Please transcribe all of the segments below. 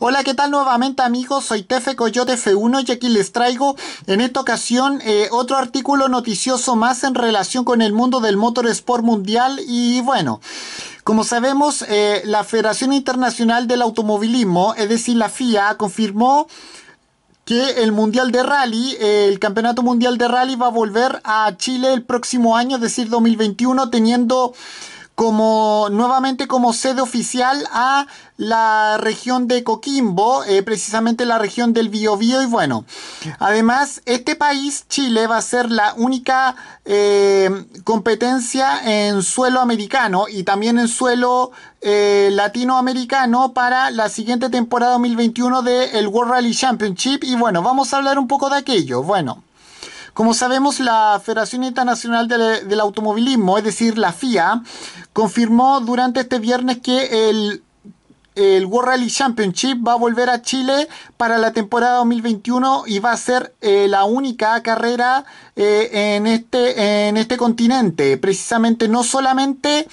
Hola, ¿qué tal nuevamente amigos? Soy Tefe Coyote F1 y aquí les traigo en esta ocasión eh, otro artículo noticioso más en relación con el mundo del motorsport mundial y bueno... Como sabemos, eh, la Federación Internacional del Automovilismo, es decir, la FIA, confirmó que el Mundial de Rally, eh, el Campeonato Mundial de Rally va a volver a Chile el próximo año, es decir, 2021, teniendo como nuevamente como sede oficial a la región de Coquimbo, eh, precisamente la región del Biobío y bueno, además este país, Chile, va a ser la única eh, competencia en suelo americano y también en suelo eh, latinoamericano para la siguiente temporada 2021 del World Rally Championship y bueno, vamos a hablar un poco de aquello, bueno. Como sabemos, la Federación Internacional del, Automovilismo, es decir, la FIA, confirmó durante este viernes que el el World Rally Championship va a volver a Chile para la temporada 2021 y va a ser eh, la única carrera eh, en, este, en este continente. Precisamente no solamente,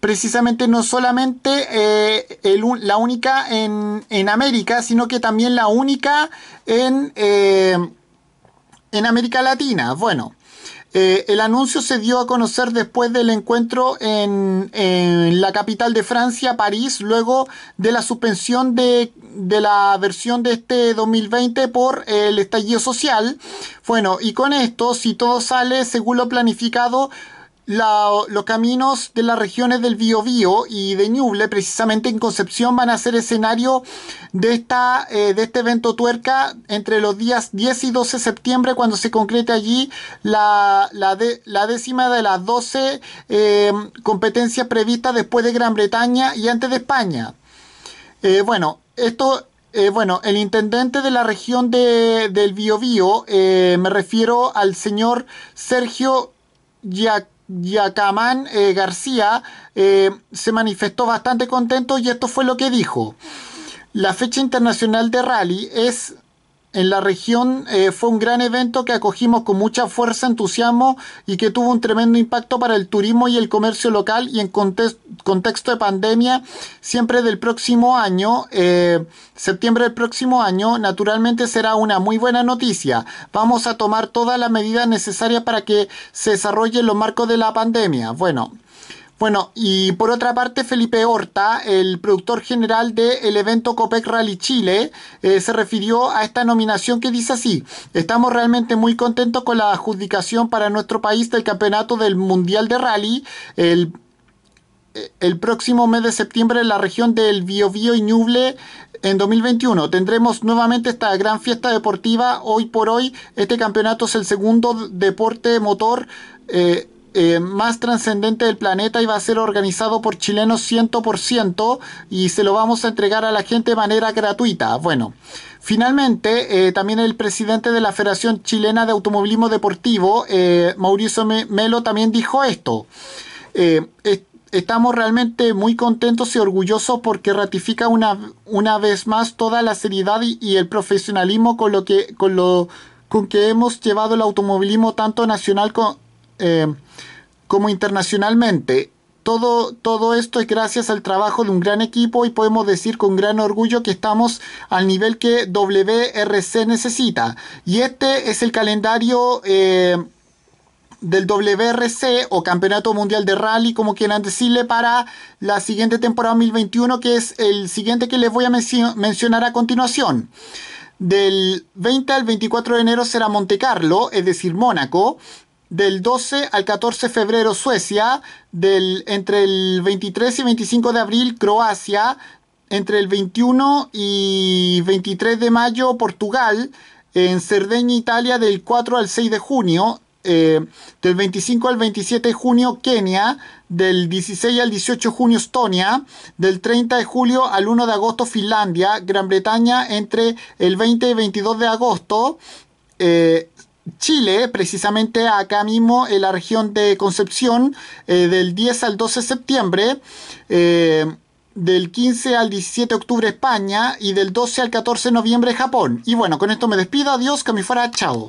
precisamente no solamente eh, la única en, en, América, sino que también la única en en América Latina. Bueno, eh, el anuncio se dio a conocer después del encuentro en, en, la capital de Francia, París, luego de la suspensión de, de la versión de este 2020 por el estallido social. Bueno, y con esto, si todo sale según lo planificado, los caminos de las regiones del Biobío y de Ñuble, precisamente en Concepción, van a ser escenario de, esta, eh, de este evento tuerca entre los días 10 y 12 de septiembre, cuando se concrete allí la, décima de las 12 eh, competencias previstas después de Gran Bretaña y antes de España. Eh, bueno, esto bueno, el intendente de la región de, del Biobío, eh, me refiero al señor Sergio Giacomo. Yacamán eh, García eh, se manifestó bastante contento y esto fue lo que dijo. La fecha internacional de rally es en la región eh, fue un gran evento que acogimos con mucha fuerza, entusiasmo y que tuvo un tremendo impacto para el turismo y el comercio local y en contexto de pandemia, siempre del próximo año, eh, septiembre del próximo año, naturalmente será una muy buena noticia. Vamos a tomar todas las medidas necesarias para que se desarrolle en los marcos de la pandemia. Bueno. Bueno, y por otra parte, Felipe Horta, el productor general del evento COPEC Rally Chile, eh, se refirió a esta nominación que dice así, estamos realmente muy contentos con la adjudicación para nuestro país del Campeonato del Mundial de Rally, el, eh, próximo mes de septiembre en la región del Biobío y Ñuble en 2021 tendremos nuevamente esta gran fiesta deportiva. Hoy por hoy, este campeonato es el segundo deporte motor eh, eh, más trascendente del planeta y va a ser organizado por chilenos 100% y se lo vamos a entregar a la gente de manera gratuita. Bueno, finalmente eh, también el presidente de la Federación Chilena de Automovilismo Deportivo, eh, Mauricio Melo, también dijo esto. estamos realmente muy contentos y orgullosos porque ratifica una, una vez más toda la seriedad y, el profesionalismo con lo que... Con lo, con que hemos llevado el automovilismo tanto nacional como eh, como internacionalmente. Todo, todo esto es gracias al trabajo de un gran equipo y podemos decir con gran orgullo que estamos al nivel que WRC necesita. Y este es el calendario eh, del WRC o Campeonato Mundial de Rally, como quieran decirle, para la siguiente temporada 2021, que es el siguiente que les voy a mencionar a continuación. Del 20 al 24 de enero será Monte Carlo, es decir, Mónaco del 12 al 14 de febrero Suecia, del, entre el 23 y 25 de abril Croacia, entre el 21 y 23 de mayo Portugal, en Cerdeña, Italia, del 4 al 6 de junio, eh, del 25 al 27 de junio Kenia, del 16 al 18 de junio Estonia, del 30 de julio al 1 de agosto Finlandia, Gran Bretaña entre el 20 y 22 de agosto, eh, Chile, precisamente acá mismo en la región de Concepción, eh, del 10 al 12 de septiembre, eh, del 15 al 17 de octubre España y del 12 al 14 de noviembre Japón. Y bueno, con esto me despido, adiós, que me fuera, chao.